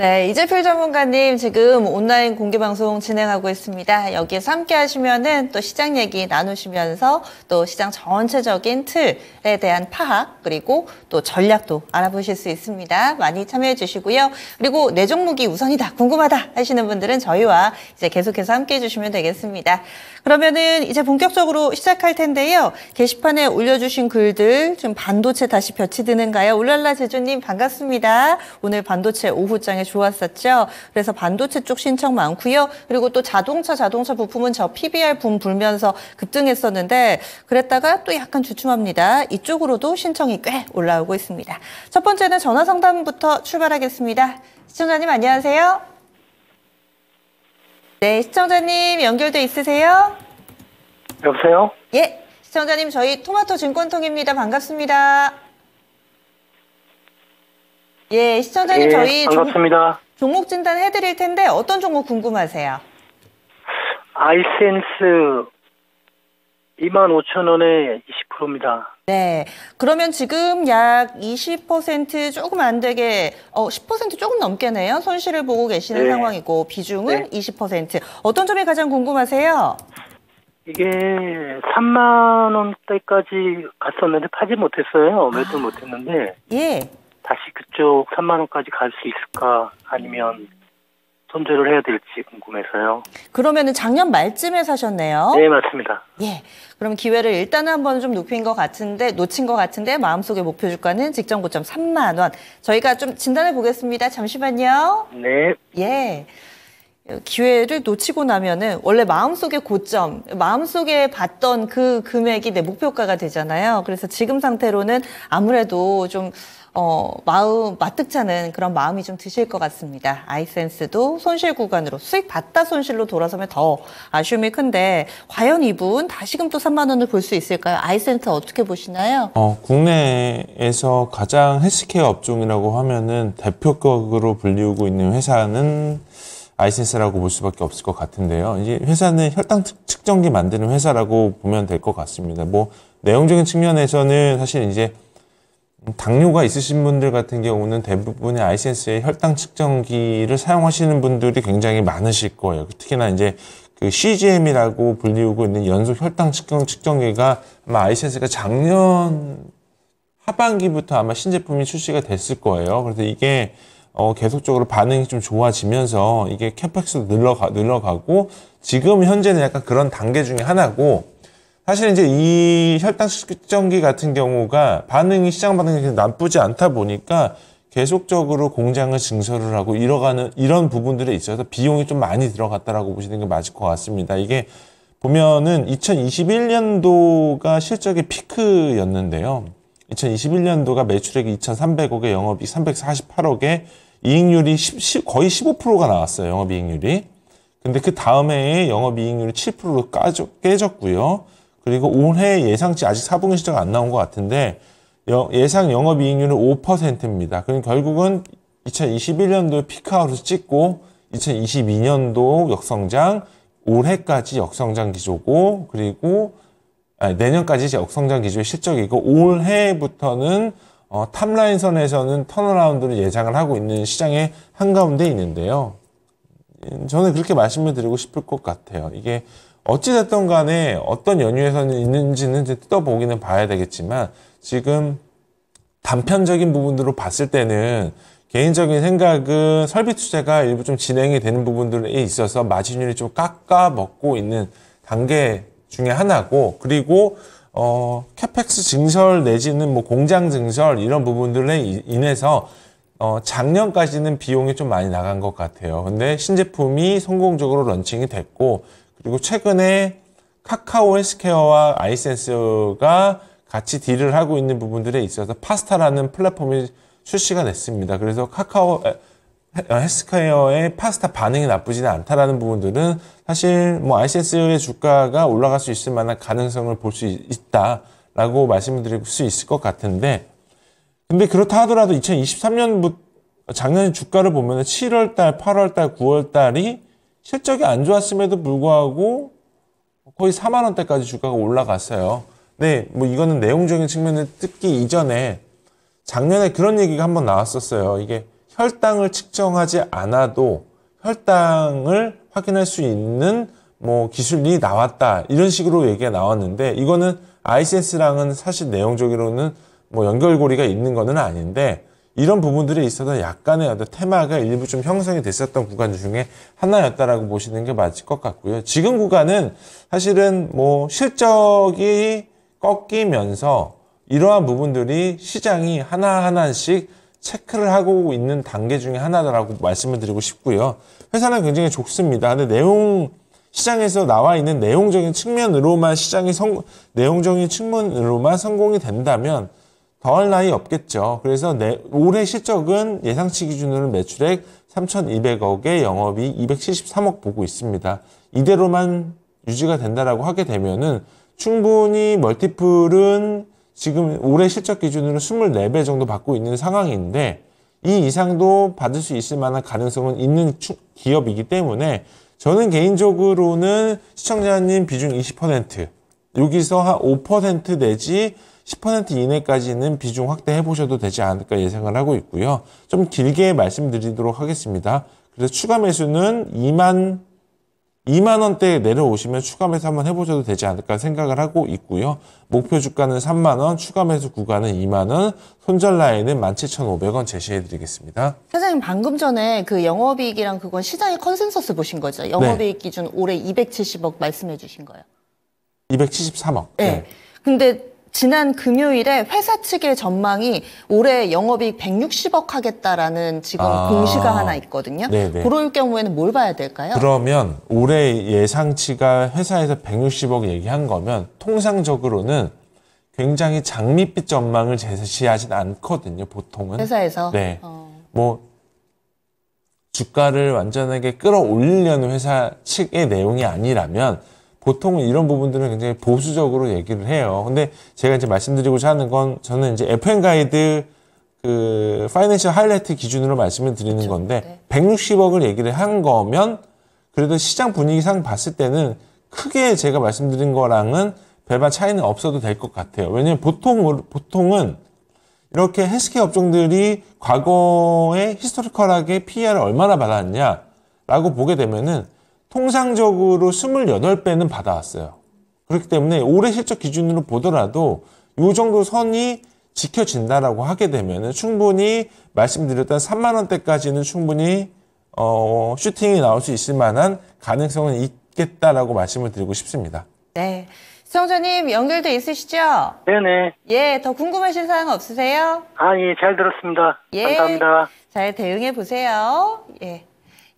네, 이재필 전문가님 지금 온라인 공개 방송 진행하고 있습니다. 여기에서 함께 하시면은 또 시장 얘기 나누시면서 또 시장 전체적인 틀에 대한 파악 그리고 또 전략도 알아보실 수 있습니다. 많이 참여해 주시고요. 그리고 내 종목이 우선이다, 궁금하다 하시는 분들은 저희와 이제 계속해서 함께 해 주시면 되겠습니다. 그러면은 이제 본격적으로 시작할 텐데요. 게시판에 올려주신 글들 좀 반도체 다시 볕이 드는가요? 울랄라 제주님 반갑습니다. 오늘 반도체 오후장에 좋았었죠. 그래서 반도체 쪽 신청 많고요. 그리고 또 자동차 자동차 부품은 저 PBR 붐 불면서 급등했었는데 그랬다가 또 약간 주춤합니다. 이쪽으로도 신청이 꽤 올라오고 있습니다. 첫 번째는 전화 상담부터 출발하겠습니다. 시청자님 안녕하세요. 네, 시청자님 연결돼 있으세요? 여보세요? 예, 시청자님 저희 토마토 증권통입니다. 반갑습니다. 예, 시청자님 예, 저희 반갑습니다. 종, 목 진단 해드릴 텐데 어떤 종목 궁금하세요? 아이센스 25,000원에 20%입니다. 네. 그러면 지금 약 20% 조금 안 되게 어, 10% 조금 넘게네요. 손실을 보고 계시는 네. 상황이고 비중은 네. 20%. 어떤 점이 가장 궁금하세요? 이게 3만 원대까지 갔었는데 파지 못했어요. 매도 아. 못했는데. 예. 다시 그쪽 3만 원까지 갈 수 있을까 아니면 손절을 해야 될지 궁금해서요. 그러면은 작년 말쯤에 사셨네요. 네, 맞습니다. 예. 그럼 기회를 일단 한번 좀 높인 것 같은데 놓친 것 같은데 마음속의 목표 주가는 직전 고점 3만 원. 저희가 좀 진단해 보겠습니다. 잠시만요. 네. 예. 기회를 놓치고 나면은 원래 마음속의 고점, 마음속에 봤던 그 금액이 내 목표가가 되잖아요. 그래서 지금 상태로는 아무래도 좀 어, 마음 마뜩찮는 그런 마음이 좀 드실 것 같습니다. 아이센스도 손실 구간으로 수익 받다 손실로 돌아서면 더 아쉬움이 큰데 과연 이분 다시금 또 3만 원을 볼 수 있을까요? 아이센스 어떻게 보시나요? 어, 국내에서 가장 헬스케어 업종이라고 하면은 대표격으로 불리우고 있는 회사는 아이센스라고 볼 수밖에 없을 것 같은데요. 이제 회사는 혈당 측정기 만드는 회사라고 보면 될 것 같습니다. 뭐 내용적인 측면에서는 사실 이제 당뇨가 있으신 분들 같은 경우는 대부분의 ICS의 혈당 측정기를 사용하시는 분들이 굉장히 많으실 거예요. 특히나 이제 그 CGM이라고 불리우고 있는 연속 혈당 측정 측정기가 아마 ICS가 작년 하반기부터 아마 신제품이 출시가 됐을 거예요. 그래서 이게 어 계속적으로 반응이 좀 좋아지면서 이게 캐팩스도늘어가 늘어가고 지금 현재는 약간 그런 단계 중에 하나고 사실 이제 이 혈당 측정기 같은 경우가 반응이 시장 반응이 나쁘지 않다 보니까 계속적으로 공장을 증설을 하고 이러가는 이런 부분들에 있어서 비용이 좀 많이 들어갔다라고 보시는 게 맞을 것 같습니다. 이게 보면은 2021년도가 실적의 피크였는데요. 2021년도가 매출액이 2,300억에 영업이 348억에 이익률이 10, 거의 15%가 나왔어요. 영업이익률이. 근데 그 다음해에 영업이익률이 7%로 까져, 깨졌고요. 그리고 올해 예상치 아직 4분기 시장 안 나온 것 같은데 예상 영업이익률은 5%입니다. 그럼 결국은 2021년도 피크아웃을 찍고 2022년도 역성장, 올해까지 역성장 기조고 그리고 아니, 내년까지 역성장 기조의 실적이고 올해부터는 어, 탑라인선에서는 턴어라운드를 예상을 하고 있는 시장의 한가운데 있는데요. 저는 그렇게 말씀을 드리고 싶을 것 같아요. 이게 어찌됐든 간에 어떤 연유에서는 있는지는 이제 뜯어보기는 봐야 되겠지만 지금 단편적인 부분으로 봤을 때는 개인적인 생각은 설비 투자가 일부 좀 진행이 되는 부분들에 있어서 마진율이 좀 깎아먹고 있는 단계 중에 하나고 그리고 어 캐펙스 증설 내지는 뭐 공장 증설 이런 부분들에 인해서 어, 작년까지는 비용이 좀 많이 나간 것 같아요. 근데 신제품이 성공적으로 런칭이 됐고, 그리고 최근에 카카오 헬스케어와 아이센스가 같이 딜을 하고 있는 부분들에 있어서 파스타라는 플랫폼이 출시가 됐습니다. 그래서 카카오 어, 헬스케어의 파스타 반응이 나쁘지는 않다라는 부분들은 사실 뭐 아이센스의 주가가 올라갈 수 있을 만한 가능성을 볼 수 있다라고 말씀드릴 수 있을 것 같은데 근데 그렇다 하더라도 2023년부터 작년 주가를 보면 7월달, 8월달, 9월달이 실적이 안 좋았음에도 불구하고 거의 4만 원대까지 주가가 올라갔어요. 네, 뭐 이거는 내용적인 측면을 뜯기 이전에 작년에 그런 얘기가 한번 나왔었어요. 이게 혈당을 측정하지 않아도 혈당을 확인할 수 있는 뭐 기술이 나왔다 이런 식으로 얘기가 나왔는데 이거는 아이센스랑은 사실 내용적으로는 뭐 연결고리가 있는 것은 아닌데 이런 부분들이 있어서 약간의 어떤 테마가 일부 좀 형성이 됐었던 구간 중에 하나였다라고 보시는 게 맞을 것 같고요. 지금 구간은 사실은 뭐 실적이 꺾이면서 이러한 부분들이 시장이 하나하나씩 체크를 하고 있는 단계 중에 하나라고 다 말씀을 드리고 싶고요. 회사는 굉장히 좋습니다. 근데 내용 시장에서 나와 있는 내용적인 측면으로만 시장이 성, 내용적인 측면으로만 성공이 된다면 더할 나위 없겠죠. 그래서 내, 올해 실적은 예상치 기준으로 매출액 3,200억에 영업이 273억 보고 있습니다. 이대로만 유지가 된다라고 하게 되면은 충분히 멀티플은 지금 올해 실적 기준으로 24배 정도 받고 있는 상황인데 이 이상도 받을 수 있을 만한 가능성은 있는 기업이기 때문에 저는 개인적으로는 시청자님 비중 20% 여기서 한 5% 내지 10% 이내까지는 비중 확대해 보셔도 되지 않을까 예상을 하고 있고요. 좀 길게 말씀드리도록 하겠습니다. 그래서 추가 매수는 2만 2만 원대에 내려오시면 추가 매수 한번 해보셔도 되지 않을까 생각을 하고 있고요. 목표 주가는 3만 원, 추가 매수 구간은 2만 원, 손절 라인은 17,500원 제시해드리겠습니다. 사장님 방금 전에 그 영업이익이랑 그건 시장의 컨센서스 보신 거죠? 영업이익 네. 기준 올해 270억 말씀해주신 거예요. 273억. 네. 네. 근데 지난 금요일에 회사 측의 전망이 올해 영업이익 160억 하겠다라는 지금 아. 공시가 하나 있거든요. 네네. 네. 그럴 경우에는 뭘 봐야 될까요? 그러면 올해 예상치가 회사에서 160억 얘기한 거면 통상적으로는 굉장히 장밋빛 전망을 제시하진 않거든요, 보통은. 회사에서? 네. 어. 뭐, 주가를 완전하게 끌어올리려는 회사 측의 내용이 아니라면 보통은 이런 부분들은 굉장히 보수적으로 얘기를 해요. 근데 제가 이제 말씀드리고자 하는 건 저는 이제 FN 가이드 그 파이낸셜 하이라이트 기준으로 말씀을 드리는 그렇죠. 건데 네. 160억을 얘기를 한 거면 그래도 시장 분위기상 봤을 때는 크게 제가 말씀드린 거랑은 별반 차이는 없어도 될 것 같아요. 왜냐면 하 보통 보통은 이렇게 헬스케어 업종들이 과거에 히스토리컬하게 p r 을 얼마나 받았냐라고 보게 되면은 통상적으로 28배는 받아왔어요. 그렇기 때문에 올해 실적 기준으로 보더라도 이 정도 선이 지켜진다라고 하게 되면 충분히 말씀드렸던 3만 원대까지는 충분히 어, 슈팅이 나올 수 있을 만한 가능성은 있겠다라고 말씀을 드리고 싶습니다. 네. 수영자님 연결돼 있으시죠? 네네. 예, 더 궁금하신 사항 없으세요? 아, 예, 잘 들었습니다. 예, 감사합니다. 잘 대응해 보세요. 예.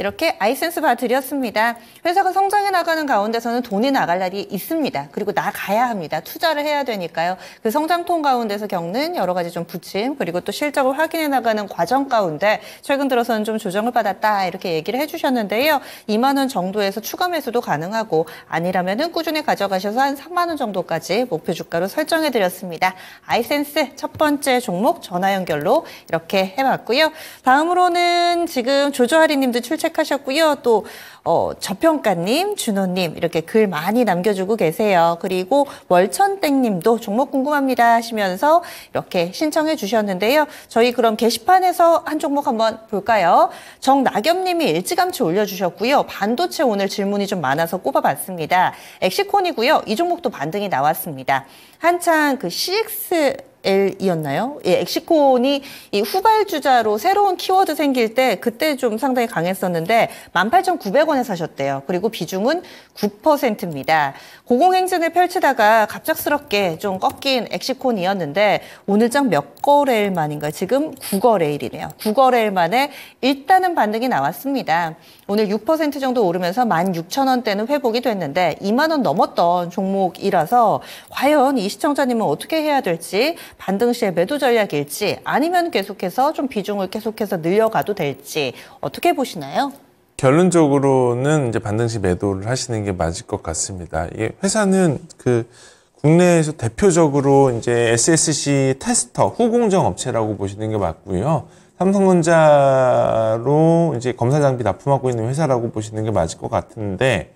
이렇게 아이센스 봐드렸습니다. 회사가 성장해 나가는 가운데서는 돈이 나갈 날이 있습니다. 그리고 나가야 합니다. 투자를 해야 되니까요. 그 성장통 가운데서 겪는 여러 가지 좀 부침 그리고 또 실적을 확인해 나가는 과정 가운데 최근 들어서는 좀 조정을 받았다 이렇게 얘기를 해주셨는데요. 2만 원 정도에서 추가 매수도 가능하고 아니라면은 꾸준히 가져가셔서 한 3만 원 정도까지 목표 주가로 설정해 드렸습니다. 아이센스 첫 번째 종목 전화 연결로 이렇게 해봤고요. 다음으로는 지금 조조하리님도 출첵 社会社やあと 어, 저평가님, 준호님 이렇게 글 많이 남겨주고 계세요. 그리고 월천땡님도 종목 궁금합니다 하시면서 이렇게 신청해 주셨는데요. 저희 그럼 게시판에서 한 종목 한번 볼까요? 정낙엽님이 일찌감치 올려주셨고요. 반도체 오늘 질문이 좀 많아서 꼽아봤습니다. 엑시콘이고요. 이 종목도 반등이 나왔습니다. 한창 그 CX L이었나요? 예, 엑시콘이 이 후발주자로 새로운 키워드 생길 때 그때 좀 상당히 강했었는데 18,900원 원에 사셨대요. 그리고 비중은 9%입니다. 고공행진을 펼치다가 갑작스럽게 좀 꺾인 엑시콘이었는데 오늘장 몇 거래일 만인가 요 지금 9거래일이네요. 9거래일 만에 일단은 반등이 나왔습니다. 오늘 6% 정도 오르면서 16,000원대는 회복이 됐는데 2만 원 넘었던 종목이라서 과연 이 시청자님은 어떻게 해야 될지 반등 시에 매도 전략일지 아니면 계속해서 좀 비중을 계속해서 늘려가도 될지 어떻게 보시나요? 결론적으로는 이제 반드시 매도를 하시는 게 맞을 것 같습니다. 이게 회사는 그 국내에서 대표적으로 이제 SSC 테스터 후공정 업체라고 보시는 게 맞고요. 삼성전자로 이제 검사 장비 납품하고 있는 회사라고 보시는 게 맞을 것 같은데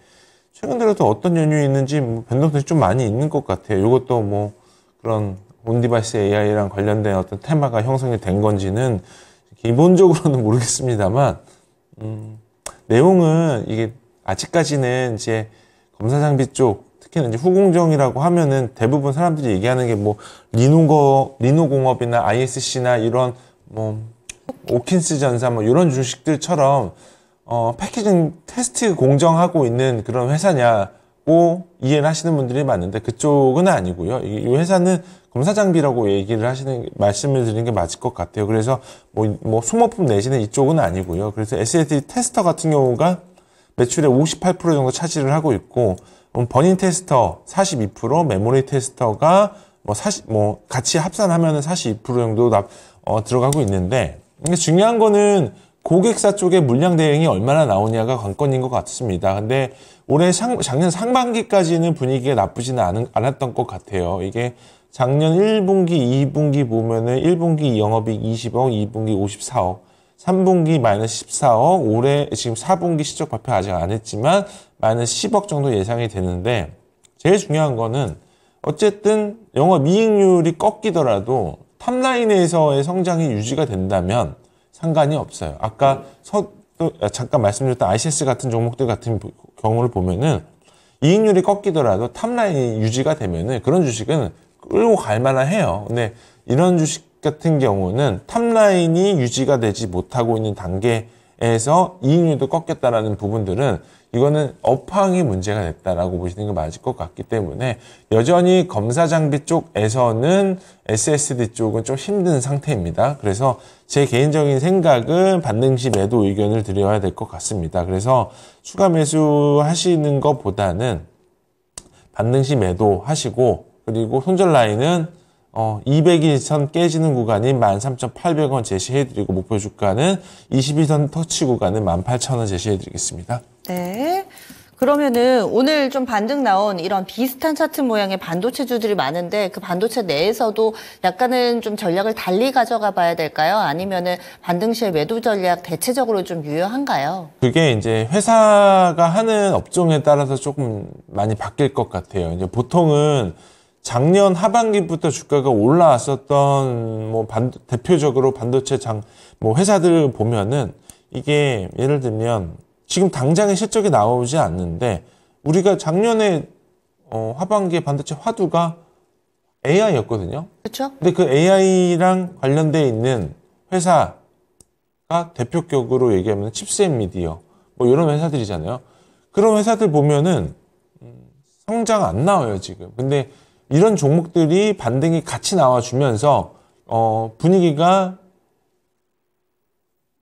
최근 들어 또 어떤 연유 있는지 뭐 변동성이 좀 많이 있는 것 같아요. 이것도 뭐 그런 온디바이스 AI랑 관련된 어떤 테마가 형성이 된 건지는 기본적으로는 모르겠습니다만 음, 내용은 이게 아직까지는 이제 검사 장비 쪽 특히나 이제 후공정이라고 하면은 대부분 사람들이 얘기하는 게 뭐 리노거 리노공업이나 ISC나 이런 뭐 오킨스 전사 뭐 이런 주식들처럼 어 패키징 테스트 공정하고 있는 그런 회사냐 고 이해를 하시는 분들이 많은데 그쪽은 아니고요. 이 회사는 검사 장비라고 얘기를 하시는 말씀을 드리는 게 맞을 것 같아요. 그래서 뭐, 뭐 소모품 내지는 이쪽은 아니고요. 그래서 SLT 테스터 같은 경우가 매출의 58% 정도 차지를 하고 있고 버닝 테스터 42%, 메모리 테스터가 뭐, 40, 뭐 같이 합산하면 은42% 정도 납, 어, 들어가고 있는데 중요한 거는 고객사 쪽에 물량 대응이 얼마나 나오냐가 관건인 것 같습니다. 근데 올해 상, 작년 상반기까지는 분위기가 나쁘지는 않, 않았던 것 같아요. 이게 작년 1분기, 2분기 보면은 1분기 영업이익 20억, 2분기 54억, 3분기 마이너스 14억, 올해 지금 4분기 실적 발표 아직 안 했지만 마이너스 10억 정도 예상이 되는데 제일 중요한 거는 어쨌든 영업이익률이 꺾이더라도 탑라인에서의 성장이 유지가 된다면 상관이 없어요. 아까 서, 아, 잠깐 말씀드렸던 ICS 같은 종목들 같은 경우를 보면은 이익률이 꺾이더라도 탑라인이 유지가 되면은 그런 주식은 끌고 갈 만한 해요. 근데 이런 주식 같은 경우는 탑라인이 유지가 되지 못하고 있는 단계에서 이익률도 꺾였다라는 부분들은 이거는 업황이 문제가 됐다라고 보시는 게 맞을 것 같기 때문에 여전히 검사 장비 쪽에서는 SSD 쪽은 좀 힘든 상태입니다. 그래서 제 개인적인 생각은 반등 시 매도 의견을 드려야 될 것 같습니다. 그래서 추가 매수 하시는 것보다는 반등 시 매도 하시고 그리고 손절 라인은 어, 200일선 깨지는 구간인 13,800원 제시해드리고 목표 주가는 21선 터치 구간은 18,000원 제시해드리겠습니다. 네. 그러면은 오늘 좀 반등 나온 이런 비슷한 차트 모양의 반도체주들이 많은데 그 반도체 내에서도 약간은 좀 전략을 달리 가져가 봐야 될까요? 아니면은 반등 시의 매도 전략 대체적으로 좀 유효한가요? 그게 이제 회사가 하는 업종에 따라서 조금 많이 바뀔 것 같아요. 이제 보통은 작년 하반기부터 주가가 올라왔었던 뭐 반, 대표적으로 반도체 장뭐 회사들을 보면은 이게 예를 들면 지금 당장의 실적이 나오지 않는데 우리가 작년에 어, 하반기에 반도체 화두가 AI였거든요. 그렇죠. 근데 그 AI랑 관련돼 있는 회사가 대표격으로 얘기하면 칩스앤미디어 뭐 이런 회사들이잖아요. 그런 회사들 보면은 음, 성장 안 나와요 지금. 근데 이런 종목들이 반등이 같이 나와주면서 어, 분위기가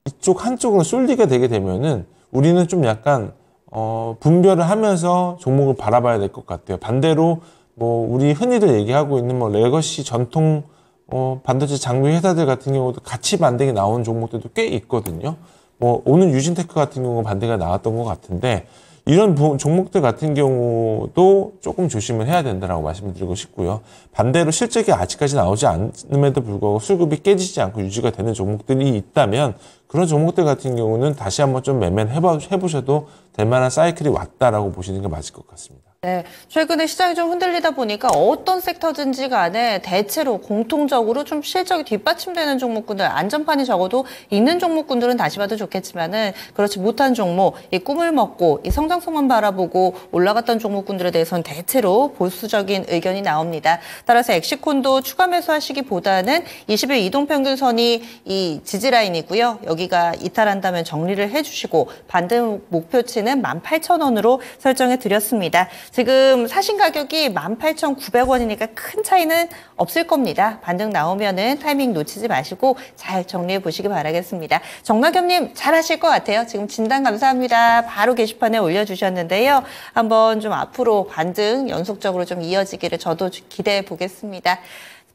이쪽 한쪽으로 쏠리게 되게 되면은 우리는 좀 약간 어, 분별을 하면서 종목을 바라봐야 될 것 같아요. 반대로 뭐 우리 흔히들 얘기하고 있는 뭐 레거시 전통 어, 반도체 장비 회사들 같은 경우도 같이 반등이 나온 종목들도 꽤 있거든요. 뭐 오늘 유진테크 같은 경우 반대가 나왔던 것 같은데 이런 종목들 같은 경우도 조금 조심을 해야 된다라고 말씀드리고 싶고요. 반대로 실적이 아직까지 나오지 않음에도 불구하고 수급이 깨지지 않고 유지가 되는 종목들이 있다면 그런 종목들 같은 경우는 다시 한번 좀 매매를 해보셔도 될 만한 사이클이 왔다라고 보시는 게 맞을 것 같습니다. 네, 최근에 시장이 좀 흔들리다 보니까 어떤 섹터든지 간에 대체로 공통적으로 좀 실적이 뒷받침되는 종목군들 안전판이 적어도 있는 종목군들은 다시 봐도 좋겠지만은 그렇지 못한 종목 이 꿈을 먹고 이 성장성만 바라보고 올라갔던 종목군들에 대해서는 대체로 보수적인 의견이 나옵니다. 따라서 엑시콘도 추가 매수하시기보다는 20일 이동평균선이 이 지지라인이고요. 여기가 이탈한다면 정리를 해주시고 반대 목표치는 18,000원으로 설정해 드렸습니다. 지금 사신 가격이 18,900원이니까 큰 차이는 없을 겁니다. 반등 나오면은 타이밍 놓치지 마시고 잘 정리해 보시기 바라겠습니다. 정나겸님 잘하실 것 같아요. 지금 진단 감사합니다. 바로 게시판에 올려주셨는데요. 한번 좀 앞으로 반등 연속적으로 좀 이어지기를 저도 기대해 보겠습니다.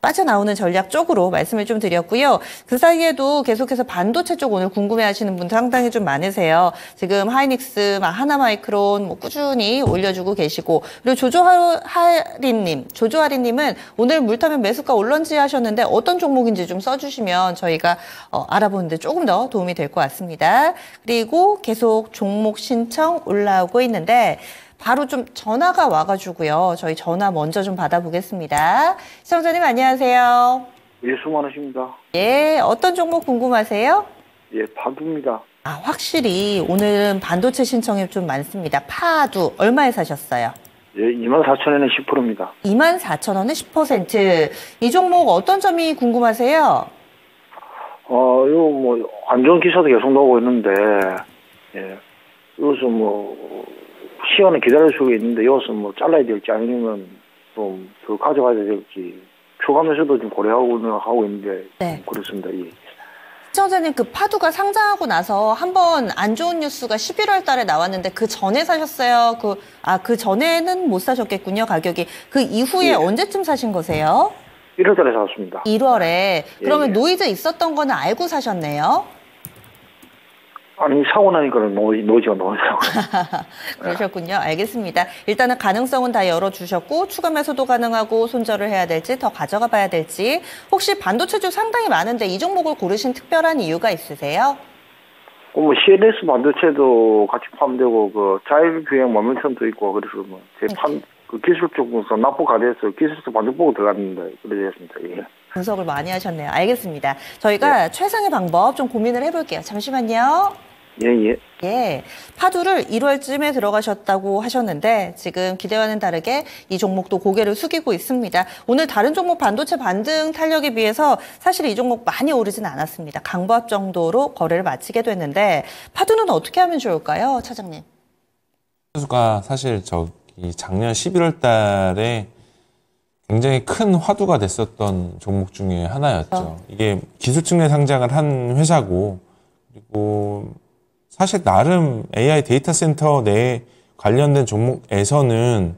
빠져나오는 전략 쪽으로 말씀을 좀 드렸고요. 그 사이에도 계속해서 반도체 쪽 오늘 궁금해하시는 분 상당히 좀 많으세요. 지금 하이닉스, 하나마이크론 뭐 꾸준히 올려주고 계시고 그리고 조조하리님, 조조하리님은 오늘 물타면 매수가 올런지 하셨는데 어떤 종목인지 좀 써주시면 저희가 어, 알아보는데 조금 더 도움이 될 것 같습니다. 그리고 계속 종목 신청 올라오고 있는데 바로 좀 전화가 와가지고요. 저희 전화 먼저 좀 받아보겠습니다. 시청자님 안녕하세요. 예, 수많으십니다. 예, 어떤 종목 궁금하세요? 예, 반도니다 아, 확실히 오늘은 반도체 신청이 좀 많습니다. 파두 얼마에 사셨어요? 예, 24,000원에 10%입니다. 24,000원에 10%. 이 종목 어떤 점이 궁금하세요? 어, 요, 뭐, 안 좋은 기사도 계속 나오고 있는데, 예, 요즘 뭐, 시간을 기다릴 수가 있는데 여기서 뭐 잘라야 될지 아니면 좀더 가져가야 될지 추감에서도좀 고려하고는 하고 있는데 네. 그렇습니다. 예. 시청자님 그 파두가 상장하고 나서 한번 안 좋은 뉴스가 11월 달에 나왔는데 그 전에 사셨어요. 그 아그 아, 그 전에는 못 사셨겠군요 가격이. 그 이후에 예. 언제쯤 사신 거세요? 1월 달에 사왔습니다 1월에 예, 그러면 예. 노이즈 있었던 거는 알고 사셨네요. 아니 사고 나니까는 노지 뭐, 노지가 노지라고 그러셨군요. 알겠습니다. 일단은 가능성은 다 열어주셨고 추가 매수도 가능하고 손절을 해야 될지 더 가져가 봐야 될지 혹시 반도체주 상당히 많은데 이 종목을 고르신 특별한 이유가 있으세요? 어, 뭐 CNS 반도체도 같이 포함되고 그 자율기행 모멘텀도 있고 그래서 뭐 제판 네. 그 기술 쪽에서 납부가 돼서 기술에 반죽 보고 들어갔는데 그러셨습니다. 예. 분석을 많이 하셨네요. 알겠습니다. 저희가 네. 최상의 방법 좀 고민을 해볼게요. 잠시만요. 예, 예. 예. 파두를 1월쯤에 들어가셨다고 하셨는데 지금 기대와는 다르게 이 종목도 고개를 숙이고 있습니다. 오늘 다른 종목 반도체 반등 탄력에 비해서 사실 이 종목 많이 오르진 않았습니다. 강보합 정도로 거래를 마치게 됐는데 파두는 어떻게 하면 좋을까요, 차장님? 수가 사실 저기 작년 11월 달에 굉장히 큰 화두가 됐었던 종목 중에 하나였죠. 그렇죠. 이게 기술층에 상장을 한 회사고 그리고 사실 나름 AI 데이터 센터 내에 관련된 종목에서는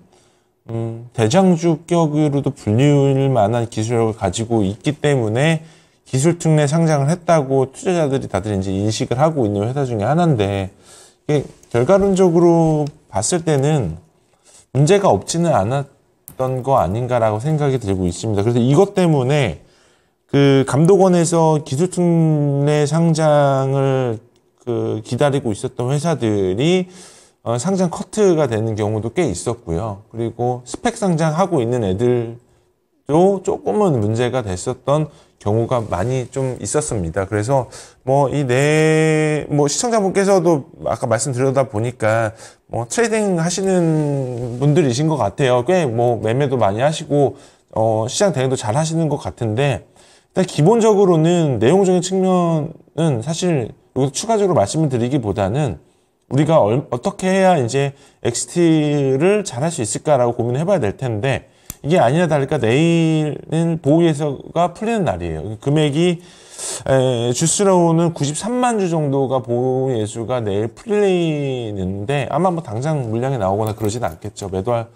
음, 대장주격으로도 불릴 만한 기술력을 가지고 있기 때문에 기술 특례 상장을 했다고 투자자들이 다들 이제 인식을 하고 있는 회사 중에 하나인데 이게 결과론적으로 봤을 때는 문제가 없지는 않았던 거 아닌가라고 생각이 들고 있습니다. 그래서 이것 때문에 그 감독원에서 기술 특례 상장을 그 기다리고 있었던 회사들이 어, 상장 커트가 되는 경우도 꽤 있었고요. 그리고 스펙 상장하고 있는 애들도 조금은 문제가 됐었던 경우가 많이 좀 있었습니다. 그래서 뭐 이 내뭐 네, 뭐 시청자분께서도 아까 말씀드려다 보니까 뭐 트레이딩 하시는 분들이신 것 같아요. 꽤 뭐 매매도 많이 하시고 어 시장 대응도 잘 하시는 것 같은데 일단 기본적으로는 내용적인 측면은 사실 여기서 추가적으로 말씀을 드리기보다는 우리가 얼, 어떻게 해야 이제 XT를 잘할 수 있을까라고 고민을 해봐야 될 텐데 이게 아니나 다를까 내일은 보호에서가 풀리는 날이에요. 그 금액이 에, 주스로는 93만 주 정도가 보호예수가 내일 풀리는데 아마 뭐 당장 물량이 나오거나 그러지는 않겠죠. 매도할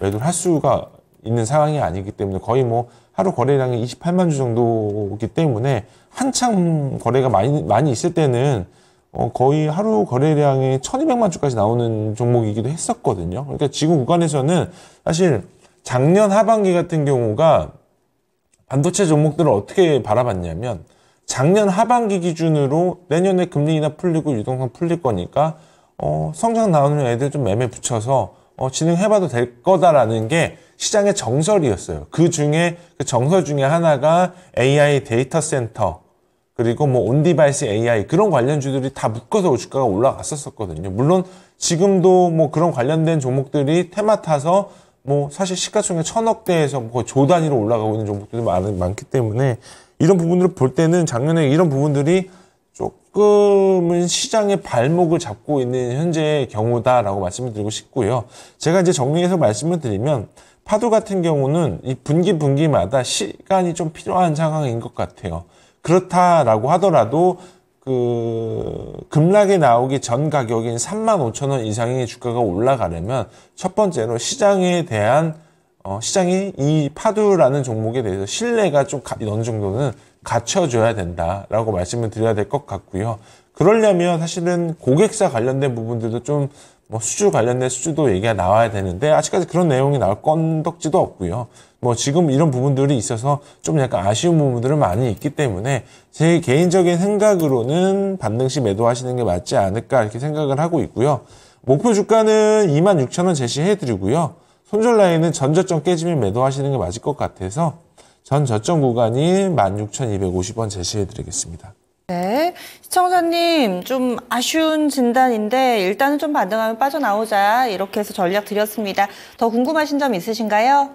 매도할 할수가 있는 상황이 아니기 때문에 거의 뭐 하루 거래량이 28만 주 정도이기 때문에 한참 거래가 많이 많이 있을 때는 어, 거의 하루 거래량이 1200만 주까지 나오는 종목이기도 했었거든요. 그러니까 지금 구간에서는 사실 작년 하반기 같은 경우가 반도체 종목들을 어떻게 바라봤냐면 작년 하반기 기준으로 내년에 금리 인하 풀리고 유동성 풀릴 거니까 어, 성장 나오는 애들 좀 매매 붙여서 어, 진행해봐도 될 거다라는 게 시장의 정설이었어요. 그 중에 그 정설 중에 하나가 AI 데이터 센터 그리고 뭐 온디바이스 AI 그런 관련 주들이 다 묶어서 주가가 올라갔었었거든요. 물론 지금도 뭐 그런 관련된 종목들이 테마 타서 뭐 사실 시가총액 천억대에서 뭐조 단위로 올라가고 있는 종목들이 많, 많기 때문에 이런 부분들을 볼 때는 작년에 이런 부분들이 조금은 시장의 발목을 잡고 있는 현재의 경우다라고 말씀을 드리고 싶고요. 제가 이제 정리해서 말씀을 드리면 파도 같은 경우는 이 분기 분기마다 시간이 좀 필요한 상황인 것 같아요. 그렇다라고 하더라도 그 급락이 나오기 전 가격인 35,000원 이상의 주가가 올라가려면 첫 번째로 시장에 대한 어, 시장이 이파도라는 종목에 대해서 신뢰가 좀 어느 정도는 갖춰줘야 된다라고 말씀을 드려야 될 것 같고요. 그러려면 사실은 고객사 관련된 부분들도 좀 뭐 수주 관련된 수주도 얘기가 나와야 되는데 아직까지 그런 내용이 나올 건덕지도 없고요. 뭐 지금 이런 부분들이 있어서 좀 약간 아쉬운 부분들은 많이 있기 때문에 제 개인적인 생각으로는 반등시 매도하시는 게 맞지 않을까 이렇게 생각을 하고 있고요. 목표 주가는 26,000원 제시해드리고요. 손절 라인은 전저점 깨지면 매도하시는 게 맞을 것 같아서 전 저점 구간이 16,250원 제시해드리겠습니다. 네. 시청자님, 좀 아쉬운 진단인데 일단은 좀 반등하면 빠져나오자 이렇게 해서 전략 드렸습니다. 더 궁금하신 점 있으신가요?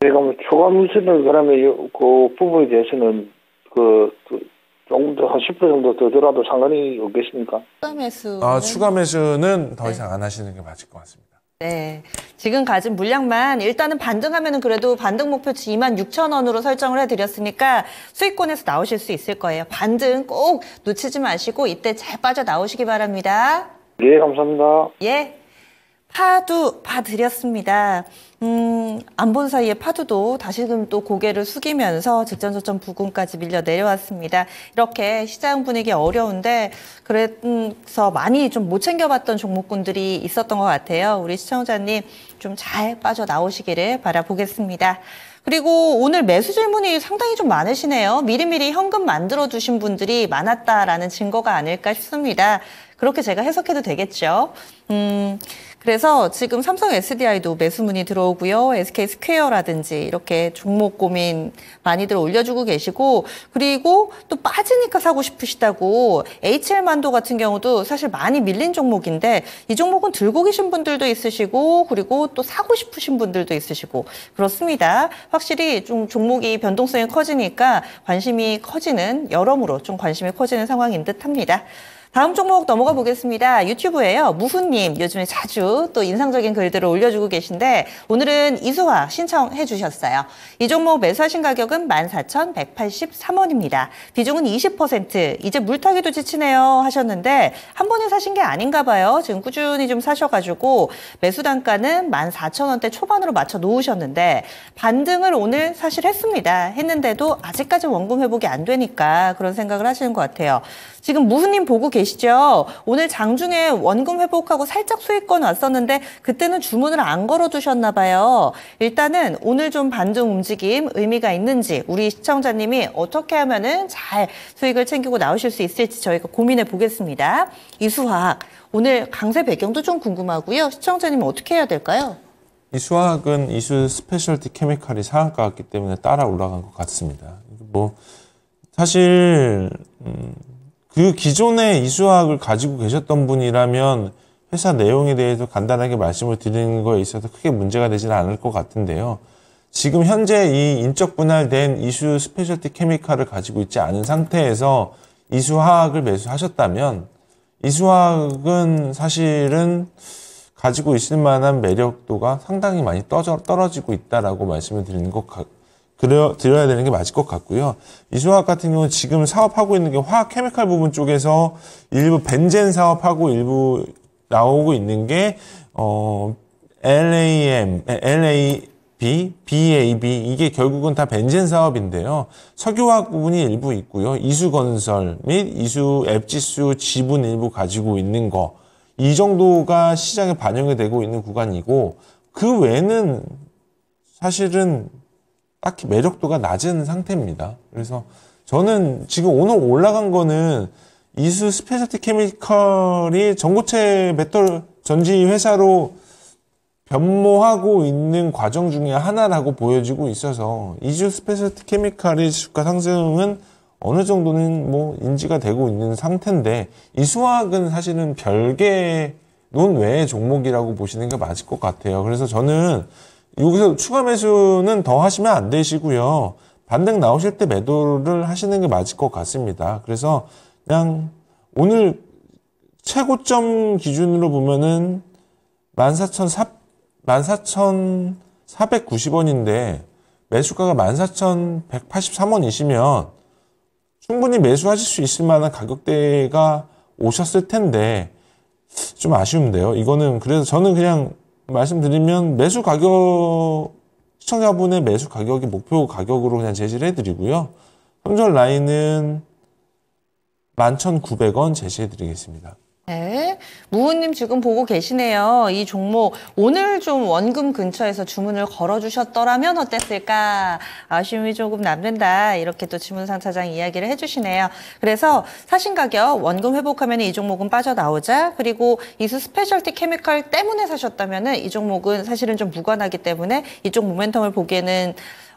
제가 네, 뭐 초과 물수는 그러면 그 부분에 대해서는 그, 그 조금 더10% 정도 더 들어도 상관이 없겠습니까? 추가 매수. 아, 추가 매수는 더 이상 네. 안 하시는 게 맞을 것 같습니다. 네. 지금 가진 물량만 일단은 반등하면은 그래도 반등 목표치 2만 6천 원으로 설정을 해드렸으니까 수익권에서 나오실 수 있을 거예요. 반등 꼭 놓치지 마시고 이때 잘 빠져 나오시기 바랍니다. 예, 감사합니다. 예. 파두 봐드렸습니다. 음, 안 본 사이에 파두도 다시금 또 고개를 숙이면서 직전저점 부근까지 밀려 내려왔습니다. 이렇게 시장 분위기 어려운데 그래서 많이 좀 못 챙겨봤던 종목군들이 있었던 것 같아요. 우리 시청자님 좀 잘 빠져나오시기를 바라보겠습니다. 그리고 오늘 매수 질문이 상당히 좀 많으시네요. 미리미리 현금 만들어 두신 분들이 많았다라는 증거가 아닐까 싶습니다. 그렇게 제가 해석해도 되겠죠. 음, 그래서 지금 삼성 SDI도 매수문이 들어오고요. SK 스퀘어라든지 이렇게 종목 고민 많이들 올려주고 계시고 그리고 또 빠지니까 사고 싶으시다고 HL만도 같은 경우도 사실 많이 밀린 종목인데 이 종목은 들고 계신 분들도 있으시고 그리고 또 사고 싶으신 분들도 있으시고 그렇습니다. 확실히 좀 종목이 변동성이 커지니까 관심이 커지는 여러모로 좀 관심이 커지는 상황인 듯합니다. 다음 종목 넘어가 보겠습니다. 유튜브에요. 무훈님 요즘에 자주 또 인상적인 글들을 올려주고 계신데 오늘은 이수화 신청해 주셨어요. 이 종목 매수하신 가격은 14,183원입니다. 비중은 20% 이제 물타기도 지치네요 하셨는데 한 번에 사신 게 아닌가 봐요. 지금 꾸준히 좀 사셔가지고 매수 단가는 14,000원대 초반으로 맞춰 놓으셨는데 반등을 오늘 사실 했습니다. 했는데도 아직까지 원금 회복이 안 되니까 그런 생각을 하시는 것 같아요. 지금 무후님 보고 계시죠? 오늘 장중에 원금 회복하고 살짝 수익권 왔었는데 그때는 주문을 안 걸어두셨나 봐요. 일단은 오늘 좀 반등 움직임 의미가 있는지 우리 시청자님이 어떻게 하면은 잘 수익을 챙기고 나오실 수 있을지 저희가 고민해 보겠습니다. 이수학 오늘 강세 배경도 좀 궁금하고요. 시청자님 은 어떻게 해야 될까요? 이 수학은 이수 스페셜티 케미칼이 상한가였기 때문에 따라 올라간 것 같습니다. 뭐 사실 음, 그 기존의 이수학을 가지고 계셨던 분이라면 회사 내용에 대해서 간단하게 말씀을 드리는 거에 있어서 크게 문제가 되지는 않을 것 같은데요. 지금 현재 이 인적 분할된 이슈 스페셜티 케미칼을 가지고 있지 않은 상태에서 이수화학을 매수하셨다면 이수화학은 사실은 가지고 있을 만한 매력도가 상당히 많이 떨어지고 있다라고 말씀을 드리는 것 드려야 되는 게 맞을 것 같고요. 이수학 같은 경우는 지금 사업하고 있는 게 화학 케미칼 부분 쪽에서 일부 벤젠 사업하고 일부 나오고 있는 게 어, LAM, LA B, BAB 이게 결국은 다 벤젠 사업인데요. 석유화학 부분이 일부 있고요. 이수건설 및 이수 앱지수 지분 일부 가지고 있는 거. 이 정도가 시장에 반영이 되고 있는 구간이고 그 외에는 사실은 딱히 매력도가 낮은 상태입니다. 그래서 저는 지금 오늘 올라간 거는 이수 스페셜티 케미컬이 전고체 배터리 전지 회사로 변모하고 있는 과정 중에 하나라고 보여지고 있어서 이주 스페셜티 케미칼의 주가 상승은 어느 정도는 뭐 인지가 되고 있는 상태인데 이 수학은 사실은 별개 논외의 종목이라고 보시는 게 맞을 것 같아요. 그래서 저는 여기서 추가 매수는 더 하시면 안 되시고요. 반등 나오실 때 매도를 하시는 게 맞을 것 같습니다. 그래서 그냥 오늘 최고점 기준으로 보면은 14,490원인데 매수가가 14,183원이시면 충분히 매수하실 수 있을 만한 가격대가 오셨을 텐데 좀 아쉬운데요. 이거는 그래서 저는 그냥 말씀드리면 매수 가격 시청자분의 매수 가격이 목표 가격으로 그냥 제시를 해드리고요. 손절 라인은 11,900원 제시해드리겠습니다. 네. 무우님 지금 보고 계시네요. 이 종목 오늘 좀 원금 근처에서 주문을 걸어주셨더라면 어땠을까? 아쉬움이 조금 남는다. 이렇게 또 지문상 차장 이야기를 해주시네요. 그래서 사신 가격 원금 회복하면 이 종목은 빠져나오자 그리고 이수 스페셜티 케미컬 때문에 사셨다면 이 종목은 사실은 좀 무관하기 때문에 이쪽 모멘텀을 보기에는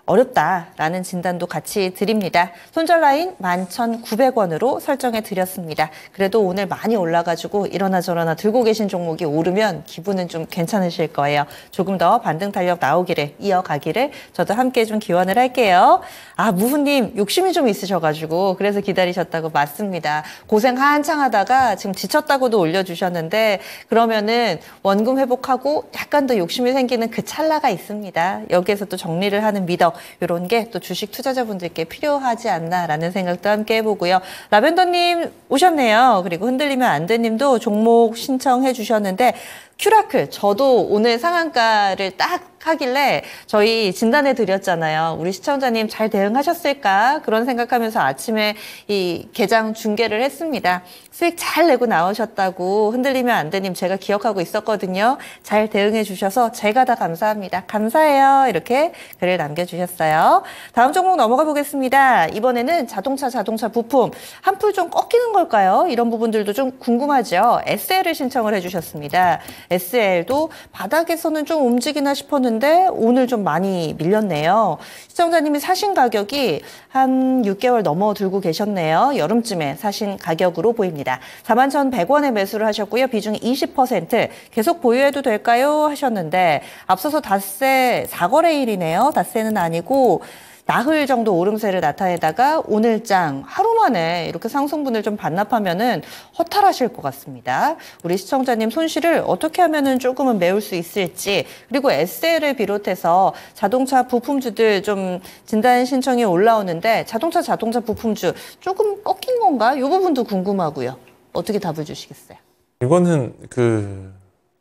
어렵다라는 진단도 같이 드립니다. 손절 라인 11,900원으로 설정해 드렸습니다. 그래도 오늘 많이 올라가지고 이러나 저러나 들고 계신 종목이 오르면 기분은 좀 괜찮으실 거예요. 조금 더 반등 탄력 나오기를 이어가기를 저도 함께 좀 기원을 할게요. 아무훈님 욕심이 좀 있으셔가지고 그래서 기다리셨다고 맞습니다. 고생 한창 하다가 지금 지쳤다고도 올려주셨는데 그러면은 원금 회복하고 약간 더 욕심이 생기는 그 찰나가 있습니다. 여기에서 또 정리를 하는 미덕 이런 게 또 주식 투자자분들께 필요하지 않나라는 생각도 함께 해보고요. 라벤더님 오셨네요. 그리고 흔들리면 안 돼님도 종목 신청해 주셨는데 큐라클 저도 오늘 상한가를 딱 하길래 저희 진단해 드렸잖아요. 우리 시청자님 잘 대응하셨을까 그런 생각하면서 아침에 이 개장 중계를 했습니다. 수익 잘 내고 나오셨다고 흔들리면 안 되님 제가 기억하고 있었거든요. 잘 대응해 주셔서 제가 다 감사합니다. 감사해요. 이렇게 글을 남겨주셨어요. 다음 종목 넘어가 보겠습니다. 이번에는 자동차 자동차 부품 한풀 좀 꺾이는 걸까요? 이런 부분들도 좀 궁금하죠. SL을 신청을 해주셨습니다. SL도 바닥에서는 좀 움직이나 싶었는데 오늘 좀 많이 밀렸네요. 시청자님이 사신 가격이 한 6개월 넘어 들고 계셨네요. 여름쯤에 사신 가격으로 보입니다. 41,100원에 매수를 하셨고요. 비중 이20% 계속 보유해도 될까요? 하셨는데 앞서서 닷새 4거래일이네요. 닷새는 아니고 나흘 정도 오름세를 나타내다가 오늘장 하루 만에 이렇게 상승분을 좀 반납하면은 허탈하실 것 같습니다. 우리 시청자님 손실을 어떻게 하면은 조금은 메울 수 있을지 그리고 SL을 비롯해서 자동차 부품주들 좀 진단 신청이 올라오는데 자동차 자동차 부품주 조금 꺾인 건가? 이 부분도 궁금하고요. 어떻게 답을 주시겠어요? 이거는 그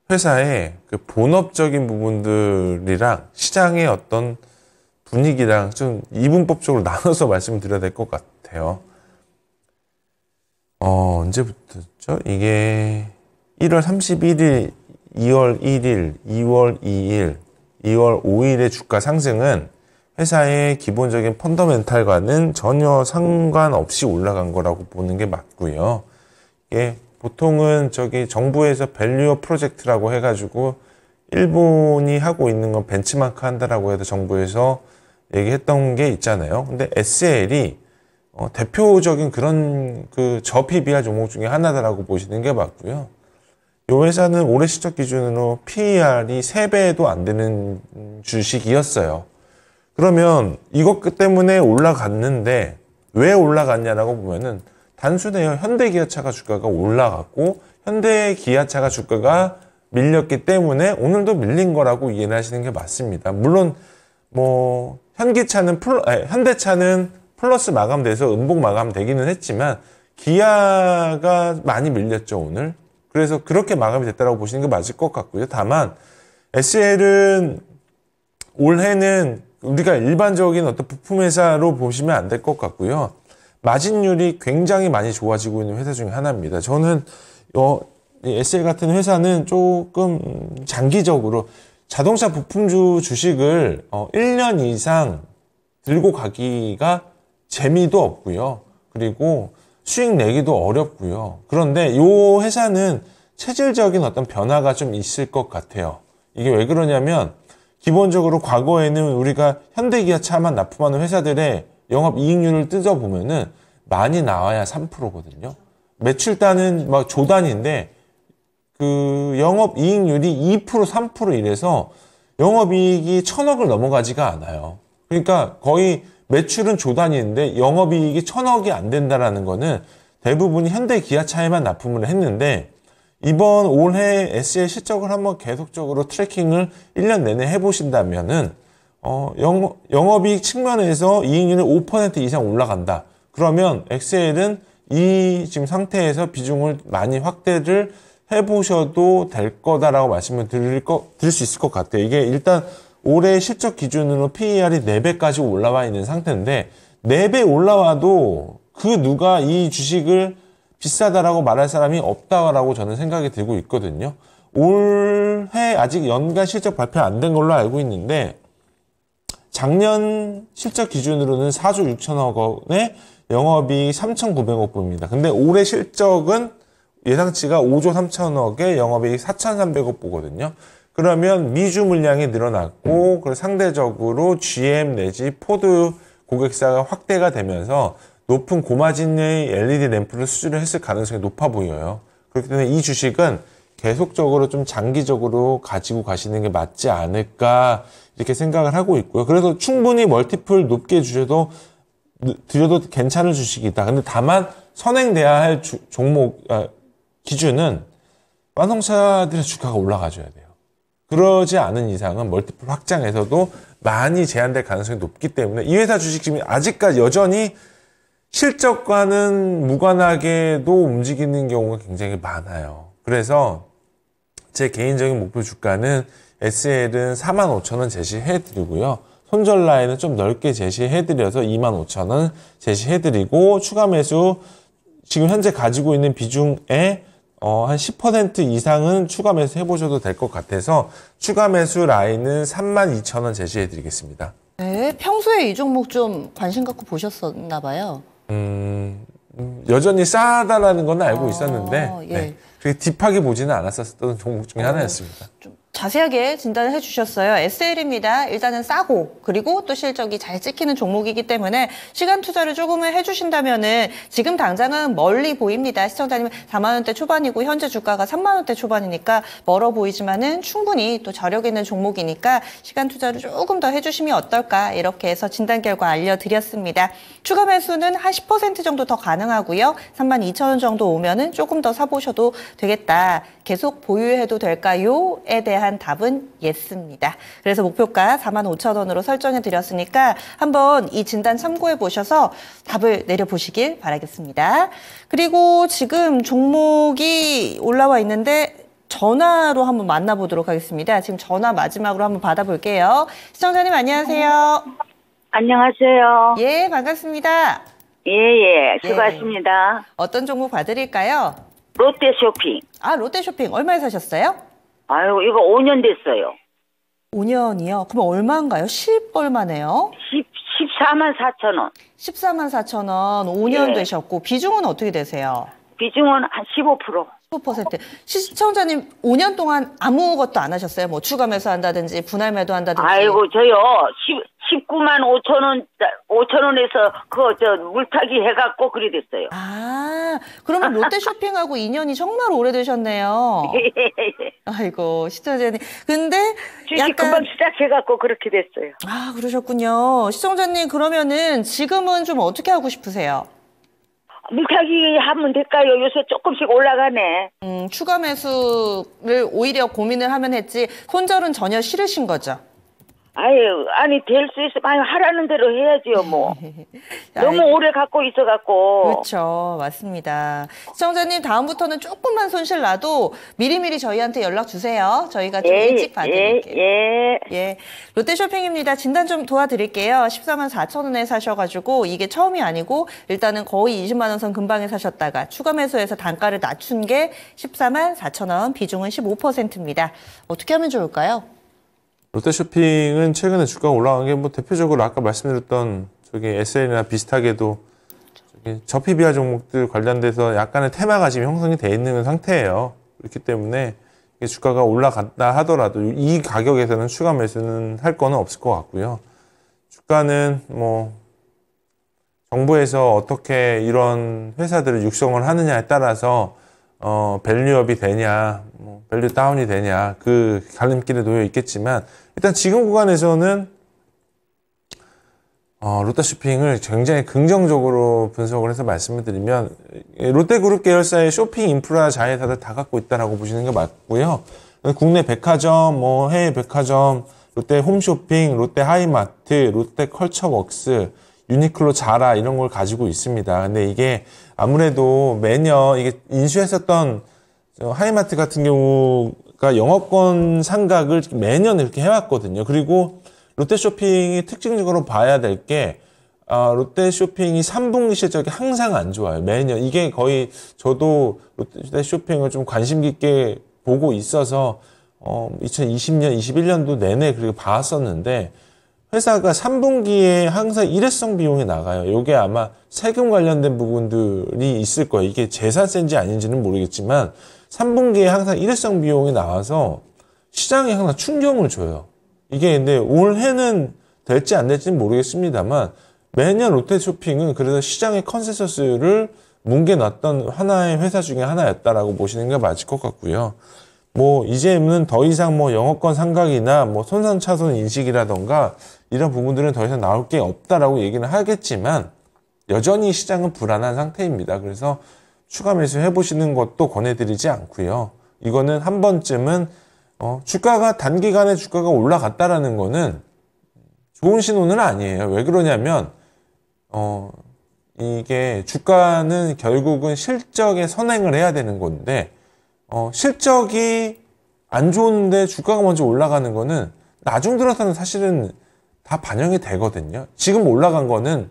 회사의 그 본업적인 부분들이랑 시장의 어떤 분위기랑 좀 이분법적으로 나눠서 말씀을 드려야 될 것 같아요. 어, 언제부터죠? 이게 1월 31일, 2월 1일, 2월 2일, 2월 5일의 주가 상승은 회사의 기본적인 펀더멘탈과는 전혀 상관없이 올라간 거라고 보는 게 맞고요. 이게 보통은 저기 정부에서 밸류어 프로젝트라고 해가지고 일본이 하고 있는 건 벤치마크 한다라고 해도 정부에서 얘기했던 게 있잖아요. 근데 SL이 어, 대표적인 그런 그 저피 비하 종목 중에 하나다라고 보시는 게 맞고요. 이 회사는 올해 시적 기준으로 PER이 3배도 안 되는 주식이었어요. 그러면 이것 때문에 올라갔는데 왜 올라갔냐라고 보면은 단순해요. 현대기아차가 주가가 올라갔고 현대기아차가 주가가 밀렸기 때문에 오늘도 밀린 거라고 이해 하시는 게 맞습니다. 물론 뭐 현기차는 플러, 아니, 현대차는 플러스 마감돼서 음봉 마감되기는 했지만 기아가 많이 밀렸죠 오늘. 그래서 그렇게 마감이 됐다고 보시는 게 맞을 것 같고요. 다만 SL은 올해는 우리가 일반적인 어떤 부품 회사로 보시면 안 될 것 같고요. 마진율이 굉장히 많이 좋아지고 있는 회사 중에 하나입니다. 저는 어, SL 같은 회사는 조금 장기적으로 자동차 부품주 주식을 어, 1년 이상 들고 가기가 재미도 없고요. 그리고 수익 내기도 어렵고요. 그런데 이 회사는 체질적인 어떤 변화가 좀 있을 것 같아요. 이게 왜 그러냐면 기본적으로 과거에는 우리가 현대기아 차만 납품하는 회사들의 영업 이익률을 뜯어 보면은 많이 나와야 3%거든요. 매출단은 막 조단인데 그 영업 이익률이 2% 3% 이래서 영업 이익이 천억을 넘어가지가 않아요. 그러니까 거의 매출은 조단위인데 영업 이익이 천억이 안 된다라는 거는 대부분이 현대 기아차에만 납품을 했는데 이번 올해 SL 실적을 한번 계속적으로 트래킹을 1년 내내 해보신다면은 어, 영업, 이익 측면에서 이익률이 5% 이상 올라간다. 그러면 엑셀은 이 지금 상태에서 비중을 많이 확대를 해보셔도 될 거다라고 말씀을 드릴 거, 드릴 수 있을 것 같아요. 이게 일단 올해 실적 기준으로 PER이 4배까지 올라와 있는 상태인데 4배 올라와도 그 누가 이 주식을 비싸다라고 말할 사람이 없다라고 저는 생각이 들고 있거든요. 올해 아직 연간 실적 발표 안 된 걸로 알고 있는데 작년 실적 기준으로는 4조 6천억 원에 영업이익 3,900억 불입니다. 근데 올해 실적은 예상치가 5조 3천억에 영업이익 4,300억 보거든요. 그러면 미주 물량이 늘어났고 그리고 상대적으로 GM 내지 포드 고객사가 확대가 되면서 높은 고마진의 LED 램프를 수주를 했을 가능성이 높아 보여요. 그렇기 때문에 이 주식은 계속적으로 좀 장기적으로 가지고 가시는 게 맞지 않을까 이렇게 생각을 하고 있고요. 그래서 충분히 멀티플 높게 주셔도 드려도 괜찮은 주식이다. 근데 다만 선행돼야 할 주, 종목 아, 기준은 완성차들의 주가가 올라가줘야 돼요. 그러지 않은 이상은 멀티플 확장에서도 많이 제한될 가능성이 높기 때문에 이 회사 주식 지금 아직까지 여전히 실적과는 무관하게도 움직이는 경우가 굉장히 많아요. 그래서 제 개인적인 목표 주가는 SL은 45,000원 제시해드리고요. 손절 라인은 좀 넓게 제시해드려서 25,000원 제시해드리고 추가 매수 지금 현재 가지고 있는 비중에 어, 한 10% 이상은 추가 매수 해보셔도 될 것 같아서 추가 매수 라인은 32,000원 제시해 드리겠습니다. 네, 평소에 이 종목 좀 관심 갖고 보셨었나 봐요. 음, 음 여전히 싸다라는 건 알고 아, 있었는데 예. 네, 그게 딥하게 보지는 않았었던 종목 중에 어, 하나였습니다. 좀... 자세하게 진단을 해주셨어요. SL입니다. 일단은 싸고 그리고 또 실적이 잘 찍히는 종목이기 때문에 시간 투자를 조금은 해주신다면 은 지금 당장은 멀리 보입니다. 시청자님 4만 원대 초반이고 현재 주가가 3만 원대 초반이니까 멀어 보이지만 은 충분히 또 저력 있는 종목이니까 시간 투자를 조금 더 해주시면 어떨까 이렇게 해서 진단 결과 알려드렸습니다. 추가 매수는 한 10% 정도 더 가능하고요. 3만 2천 원 정도 오면 은 조금 더 사보셔도 되겠다. 계속 보유해도 될까요?에 대한 대한 답은 예스입니다. 그래서 목표가 4만 5천 원으로 설정해 드렸으니까 한번 이 진단 참고해 보셔서 답을 내려보시길 바라겠습니다. 그리고 지금 종목이 올라와 있는데 전화로 한번 만나보도록 하겠습니다. 지금 전화 마지막으로 한번 받아볼게요. 시청자님 안녕하세요. 안녕하세요. 예, 반갑습니다. 예, 예, 네. 수고하셨습니다 네. 어떤 종목 봐드릴까요? 롯데 쇼핑. 아, 롯데 쇼핑. 얼마에 사셨어요? 아유, 이거 5년 됐어요. 5년이요? 그럼 얼마인가요? 10얼마네요? 10, 14만 4천 원. 14만 4천 원, 5년 예. 되셨고, 비중은 어떻게 되세요? 비중은 한 15%. 15% 시청자님 5년 동안 아무것도 안 하셨어요? 뭐 추가 매수한다든지 분할 매도한다든지. 아이고 저요 10, 19만 5천 원 5천 원에서 그거 저 물타기 해갖고 그리 됐어요. 아 그러면 롯데 쇼핑하고 인연이 정말 오래되셨네요. 아이고 시청자님 근데 주식 약간... 금방 시작해갖고 그렇게 됐어요. 아 그러셨군요. 시청자님 그러면은 지금은 좀 어떻게 하고 싶으세요? 물타기 하면 될까요? 요새 조금씩 올라가네. 음, 추가 매수를 오히려 고민을 하면 했지, 손절은 전혀 싫으신 거죠? 아유, 아니, 될 수 있으면, 하라는 대로 해야지요, 뭐. 너무 오래 갖고 있어갖고. 그렇죠. 맞습니다. 시청자님, 다음부터는 조금만 손실 나도 미리미리 저희한테 연락 주세요. 저희가 좀 예, 일찍 받을게요. 예, 예. 예. 롯데 쇼핑입니다. 진단 좀 도와드릴게요. 14만 4천 원에 사셔가지고, 이게 처음이 아니고, 일단은 거의 20만 원 선 금방에 사셨다가, 추가 매수해서 단가를 낮춘 게 14만 4천 원, 비중은 15%입니다. 어떻게 하면 좋을까요? 롯데쇼핑은 최근에 주가가 올라간 게 뭐 대표적으로 아까 말씀드렸던 저기 SL이나 비슷하게도 저피 기 비하 종목들 관련돼서 약간의 테마가 지금 형성이 돼 있는 상태예요. 그렇기 때문에 주가가 올라갔다 하더라도 이 가격에서는 추가 매수는 할 거는 없을 것 같고요. 주가는 뭐 정부에서 어떻게 이런 회사들을 육성을 하느냐에 따라서 어, 밸류업이 되냐, 뭐 밸류 다운이 되냐 그 갈림길에 놓여 있겠지만 일단 지금 구간에서는 어, 롯데쇼핑을 굉장히 긍정적으로 분석을 해서 말씀을 드리면 예, 롯데그룹 계열사의 쇼핑 인프라 자회사를다 갖고 있다라고 보시는 게 맞고요. 국내 백화점, 뭐 해외 백화점, 롯데 홈쇼핑, 롯데 하이마트, 롯데 컬처웍스, 유니클로 자라 이런 걸 가지고 있습니다. 근데 이게 아무래도 매년 이게 인수했었던 하이마트 같은 경우가 영업권 상각을 매년 이렇게 해왔거든요. 그리고 롯데쇼핑이 특징적으로 봐야 될게 아, 롯데쇼핑이 3분기 실적이 항상 안 좋아요. 매년 이게 거의 저도 롯데쇼핑을 좀 관심 깊게 보고 있어서 어, 2020년, 21년도 내내 그렇게 봤었는데 회사가 3분기에 항상 일회성 비용이 나가요. 이게 아마 세금 관련된 부분들이 있을 거예요. 이게 재산세인지 아닌지는 모르겠지만 3분기에 항상 일회성 비용이 나와서 시장에 항상 충격을 줘요. 이게 근데 올해는 될지 안 될지는 모르겠습니다만 매년 롯데쇼핑은 그래서 시장의 컨센서스를 뭉개놨던 하나의 회사 중에 하나였다라고 보시는 게 맞을 것 같고요. 뭐 이제는 더 이상 뭐영업권 상각이나 뭐 손상차손 인식이라던가 이런 부분들은 더 이상 나올 게 없다라고 얘기는 하겠지만 여전히 시장은 불안한 상태입니다. 그래서 추가 매수 해보시는 것도 권해드리지 않고요. 이거는 한 번쯤은 어, 주가가 단기간에 주가가 올라갔다라는 거는 좋은 신호는 아니에요. 왜 그러냐면 어, 이게 주가는 결국은 실적에 선행을 해야 되는 건데 어, 실적이 안 좋은데 주가가 먼저 올라가는 거는 나중 들어서는 사실은 다 반영이 되거든요. 지금 올라간 거는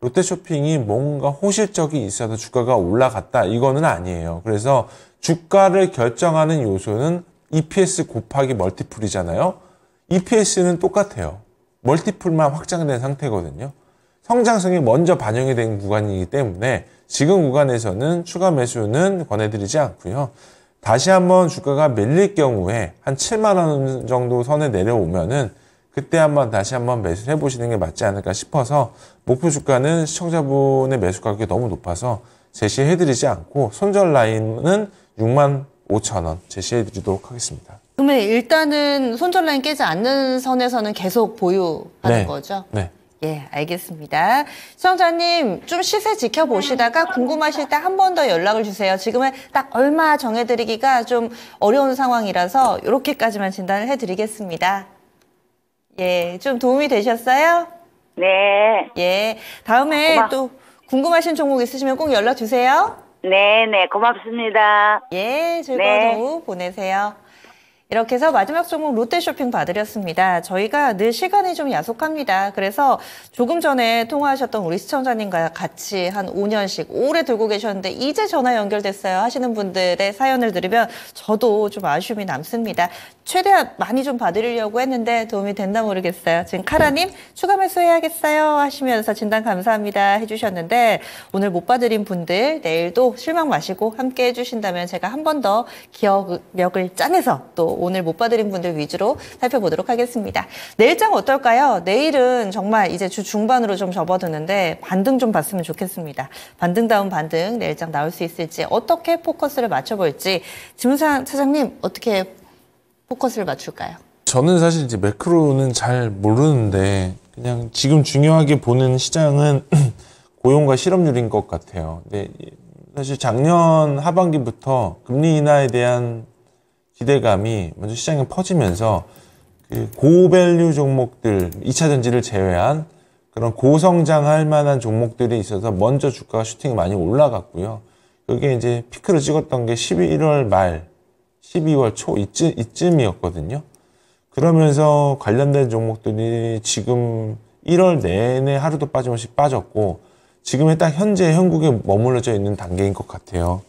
롯데쇼핑이 뭔가 호실적이 있어서 주가가 올라갔다 이거는 아니에요. 그래서 주가를 결정하는 요소는 EPS 곱하기 멀티플이잖아요. EPS는 똑같아요. 멀티플만 확장된 상태거든요. 성장성이 먼저 반영이 된 구간이기 때문에 지금 구간에서는 추가 매수는 권해드리지 않고요. 다시 한번 주가가 밀릴 경우에 한 7만 원 정도 선에 내려오면은 그때 한번 다시 한번 매수를 해보시는 게 맞지 않을까 싶어서 목표 주가는 시청자분의 매수 가격이 너무 높아서 제시해드리지 않고 손절 라인은 6만 5천 원 제시해드리도록 하겠습니다. 그러면 일단은 손절 라인 깨지 않는 선에서는 계속 보유하는 네. 거죠? 네. 예, 알겠습니다. 시청자님, 좀 시세 지켜보시다가 궁금하실 때 한 번 더 연락을 주세요. 지금은 딱 얼마 정해드리기가 좀 어려운 상황이라서 이렇게까지만 진단을 해드리겠습니다. 예, 좀 도움이 되셨어요? 네. 예, 다음에 고마... 또 궁금하신 종목 있으시면 꼭 연락 주세요. 네, 네, 고맙습니다. 예, 즐거운 네. 오후 보내세요. 이렇게 해서 마지막 종목 롯데 쇼핑 봐드렸습니다. 저희가 늘 시간이 좀 야속합니다. 그래서 조금 전에 통화하셨던 우리 시청자님과 같이 한 5년씩 오래 들고 계셨는데 이제 전화 연결됐어요 하시는 분들의 사연을 들으면 저도 좀 아쉬움이 남습니다. 최대한 많이 좀 봐드리려고 했는데 도움이 된다 모르겠어요. 지금 카라님 추가 매수해야겠어요 하시면서 진단 감사합니다 해주셨는데 오늘 못 봐드린 분들 내일도 실망 마시고 함께 해주신다면 제가 한 번 더 기억력을 짜내서 또 오늘 못 봐드린 분들 위주로 살펴보도록 하겠습니다. 내일장 어떨까요? 내일은 정말 이제 주 중반으로 좀 접어드는데 반등 좀 봤으면 좋겠습니다. 반등다운 반등 내일장 나올 수 있을지 어떻게 포커스를 맞춰볼지 지문상 차장님 어떻게 포커스를 맞출까요? 저는 사실 이제 매크로는 잘 모르는데 그냥 지금 중요하게 보는 시장은 고용과 실업률인 것 같아요. 근데 사실 작년 하반기부터 금리 인하에 대한 기대감이 먼저 시장에 퍼지면서 그 고밸류 종목들, 2차 전지를 제외한 그런 고성장할 만한 종목들이 있어서 먼저 주가가 슈팅이 많이 올라갔고요. 그게 이제 피크를 찍었던 게 11월 말, 12월 초 이쯤, 이쯤이었거든요. 그러면서 관련된 종목들이 지금 1월 내내 하루도 빠짐없이 빠졌고 지금에 딱 현재 현국에 머물러져 있는 단계인 것 같아요.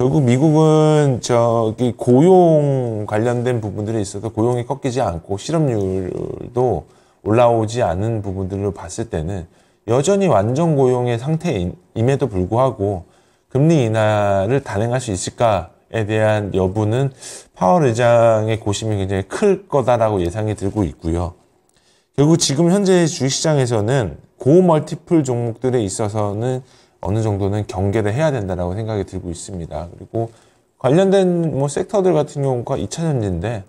결국 미국은 저기 고용 관련된 부분들이 있어서 고용이 꺾이지 않고 실업률도 올라오지 않은 부분들을 봤을 때는 여전히 완전 고용의 상태임에도 불구하고 금리 인하를 단행할 수 있을까에 대한 여부는 파월 의장의 고심이 굉장히 클 거다라고 예상이 들고 있고요. 결국 지금 현재 주식시장에서는 고 멀티플 종목들에 있어서는 어느 정도는 경계를 해야 된다라고 생각이 들고 있습니다. 그리고 관련된 뭐 섹터들 같은 경우가 2차전지인데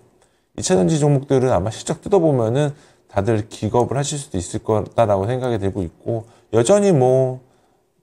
2차전지 종목들은 아마 실적 뜯어보면은 다들 기겁을 하실 수도 있을 거다라고 생각이 들고 있고 여전히 뭐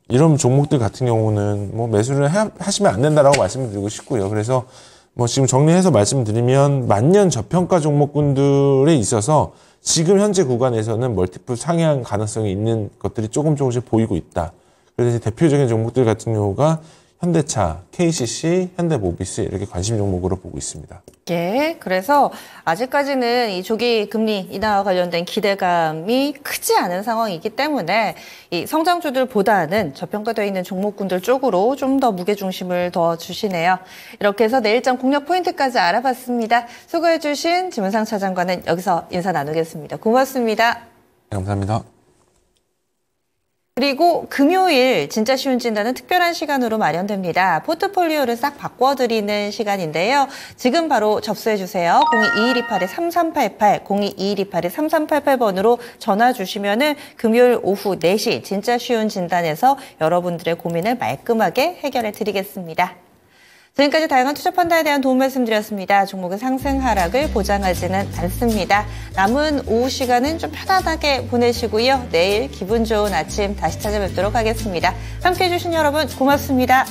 이런 종목들 같은 경우는 뭐 매수를 하시면 안 된다라고 말씀드리고 싶고요. 그래서 뭐 지금 정리해서 말씀드리면 만년 저평가 종목군들에 있어서 지금 현재 구간에서는 멀티플 상향 가능성이 있는 것들이 조금 조금씩 보이고 있다. 그래서 대표적인 종목들 같은 경우가 현대차, KCC, 현대모비스 이렇게 관심 종목으로 보고 있습니다. 예, 그래서 아직까지는 이 조기 금리 인하와 관련된 기대감이 크지 않은 상황이기 때문에 이 성장주들보다는 저평가되어 있는 종목군들 쪽으로 좀 더 무게중심을 더 주시네요. 이렇게 해서 내일장 공략 포인트까지 알아봤습니다. 수고해주신 지문상 차장과는 여기서 인사 나누겠습니다. 고맙습니다. 네, 감사합니다. 그리고 금요일 진짜 쉬운 진단은 특별한 시간으로 마련됩니다. 포트폴리오를 싹 바꿔드리는 시간인데요. 지금 바로 접수해주세요. 0 2 1 2 8 3 3 8 8 0 2 1 2 8 3 3 8 8번으로 전화 주시면 은 금요일 오후 4시 진짜 쉬운 진단에서 여러분들의 고민을 말끔하게 해결해 드리겠습니다. 지금까지 다양한 투자 판단에 대한 도움 말씀드렸습니다. 종목의 상승 하락을 보장하지는 않습니다. 남은 오후 시간은 좀 편안하게 보내시고요. 내일 기분 좋은 아침 다시 찾아뵙도록 하겠습니다. 함께해 주신 여러분 고맙습니다.